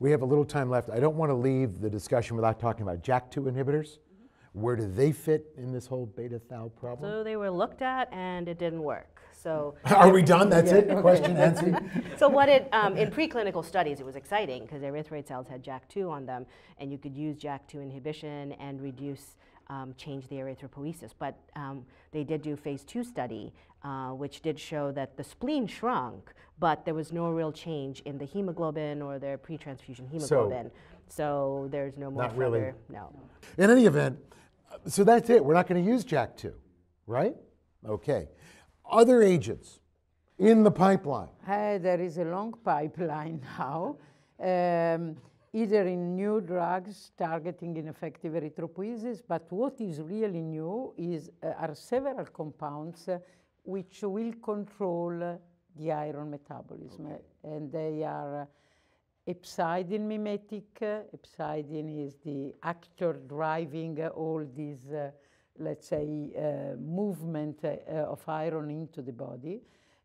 We have a little time left. I don't want to leave the discussion without talking about JAK2 inhibitors. Mm -hmm. Where do they fit in this whole beta thal problem? So they were looked at and it didn't work. So are we done? That's yeah. it. Question answered. so what it um, in preclinical studies it was exciting because erythroid cells had JAK2 on them, and you could use JAK2 inhibition and reduce um, change the erythropoiesis. But um, they did do phase two study, uh, which did show that the spleen shrunk, but there was no real change in the hemoglobin or their pre-transfusion hemoglobin. So, so, there's no more not further, really. no. In any event, uh, so that's it. We're not going to use Jack 2 right? Okay. Other agents in the pipeline? Uh, there is a long pipeline now. Um, either in new drugs targeting ineffective erythropoiesis, but what is really new is, uh, are several compounds uh, which will control uh, the iron metabolism. Okay. And they are hepcidin uh, mimetic. Hepcidin uh, is the actor driving uh, all these, let's say, movement of iron into the body.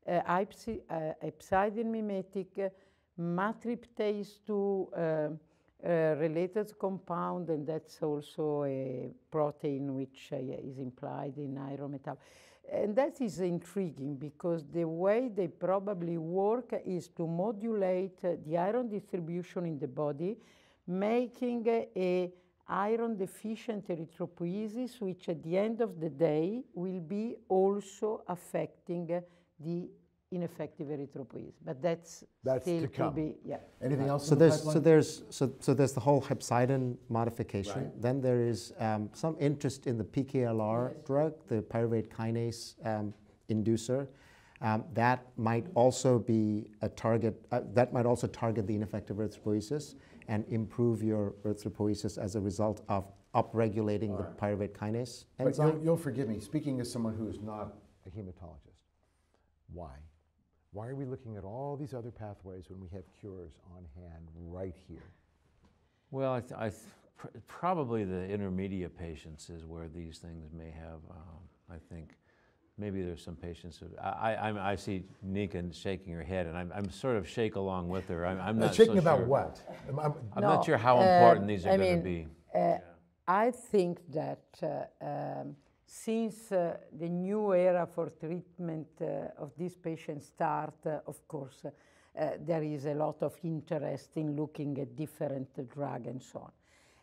Uh, mimetic Matriptase 2 uh, uh, related compound, and that's also a protein which uh, is implied in iron metal. And that is intriguing because the way they probably work is to modulate uh, the iron distribution in the body, making uh, a iron deficient erythropoiesis, which at the end of the day will be also affecting uh, the ineffective erythropoiesis. But that's that's still to, come. To be, yeah. Anything else? So there's the so there's so, so there's the whole hepcidin modification. Right. Then there is um, some interest in the PKLR yes. drug, the pyruvate kinase um, inducer. Um, that might also be a target. Uh, that might also target the ineffective erythropoiesis and improve your erythropoiesis as a result of upregulating the pyruvate kinase enzyme. But you'll, you'll forgive me. Speaking as someone who is not a hematologist, why? Why are we looking at all these other pathways when we have cures on hand right here? Well, I, th I th pr probably the intermediate patients is where these things may have, um, I think, maybe there's some patients. Who, I, I, I, see Nika shaking her head, and I'm, I'm sort of shake along with her. I'm, I'm uh, not shaking so about sure. what. I'm, I'm no, not sure how uh, important uh, these are going to be. Uh, yeah. I think that uh, um, since uh, the new era for treatment uh, of these patients start, uh, of course, there is a lot of interest in looking at different drugs and so on.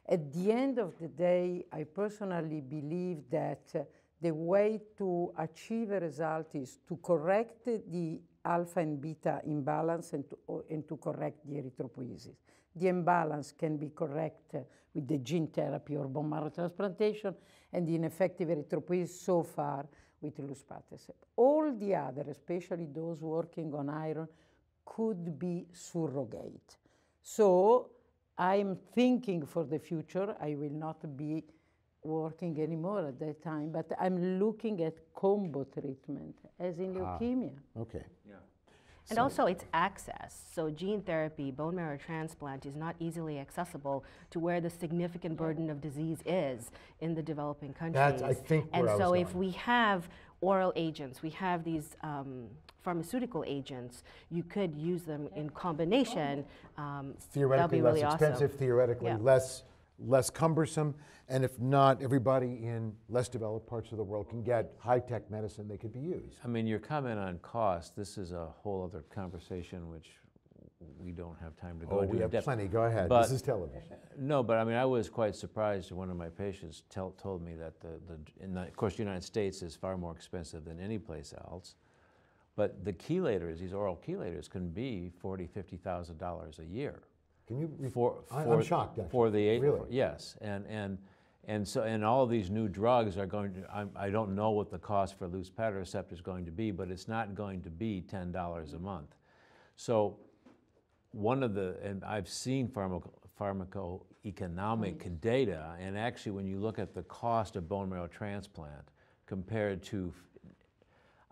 At the end of the day, I personally believe that the way to achieve a result is to correct the alpha and beta imbalance and to, and to correct the erythropoiesis. The imbalance can be corrected with the gene therapy or bone marrow transplantation and the ineffective erythropoiesis so far with luspatercept. All the other, especially those working on iron, could be surrogate. So I'm thinking for the future, I will not be working anymore at that time, but I'm looking at combo treatment, as in ah, leukemia. Okay. Yeah. And so. also, it's access. So, gene therapy, bone marrow transplant is not easily accessible to where the significant burden of disease is in the developing countries. That's, I think, And I so, if we have oral agents, we have these um, pharmaceutical agents, you could use them in combination. Um, theoretically less really expensive, awesome. theoretically yeah. less less cumbersome, and if not, everybody in less developed parts of the world can get high-tech medicine They could be used. I mean, your comment on cost, this is a whole other conversation which we don't have time to go oh, into. we have depth. plenty. Go ahead. But, this is television. No, but I mean, I was quite surprised when one of my patients tell, told me that the, the, the, of course, the United States is far more expensive than any place else. But the chelators, these oral chelators, can be forty, fifty thousand dollars a year. Can you? for, for I'm shocked. Actually. For the eight, really? For, yes, and and and so and all of these new drugs are going to. i I do not know what the cost for luspatercept is going to be, but it's not going to be ten dollars a month. So one of the and I've seen pharmacoeconomic right. Mm-hmm. data, and actually when you look at the cost of bone marrow transplant compared to,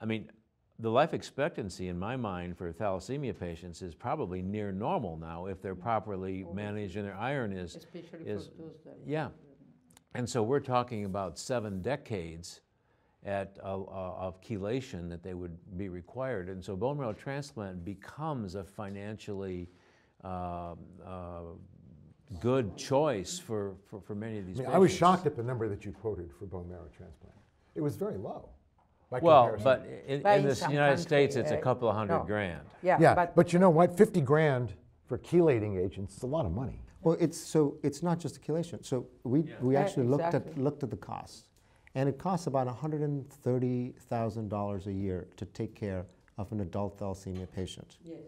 I mean, the life expectancy in my mind for thalassemia patients is probably near normal now if they're properly managed and their iron is Especially is yeah and so we're talking about seven decades at, uh, uh, of chelation that they would be required and so bone marrow transplant becomes a financially um, uh, good choice for, for, for, many of these I, mean, I was shocked at the number that you quoted for bone marrow transplant it was very low by well, comparison. but in, in the United country, States, it's a uh, couple of hundred no. grand. Yeah, Yeah, but, but you know what? 50 grand for chelating agents is a lot of money. Well, it's, so it's not just a chelation. So we, we Yeah, actually looked at, looked at the costs. And it costs about $130,000 a year to take care of an adult thalassemia patient. Yes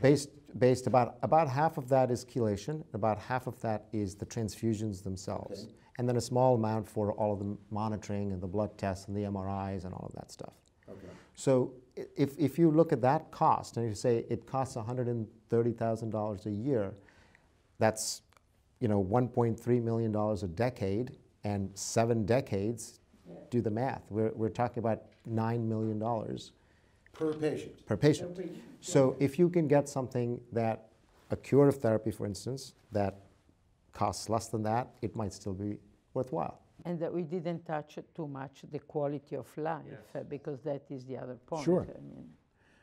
based, based about, about half of that is chelation, about half of that is the transfusions themselves, okay. and then a small amount for all of the monitoring and the blood tests and the MRIs and all of that stuff. Okay. So if, if you look at that cost and you say it costs $130,000 a year, that's you know $1.3 million a decade and seven decades, yeah. do the math. We're, we're talking about $9 million Per patient. Per patient. Every, so yeah. if you can get something that, a curative therapy, for instance, that costs less than that, it might still be worthwhile. And that we didn't touch too much the quality of life, yes. Uh, because that is the other point. Sure. I mean.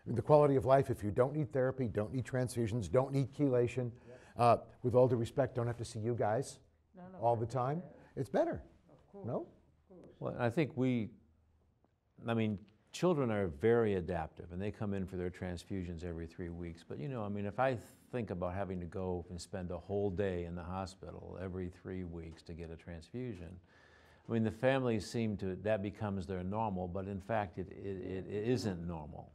The quality of life, if you don't need therapy, don't need transfusions, don't need chelation, uh, with all due respect, don't have to see you guys no, no, all the time, it's better. No? Well, I think we, I mean, children are very adaptive and they come in for their transfusions every three weeks. But you know, I mean, if I think about having to go and spend a whole day in the hospital every three weeks to get a transfusion, I mean, the families seem to, that becomes their normal, but in fact, it, it, it isn't normal.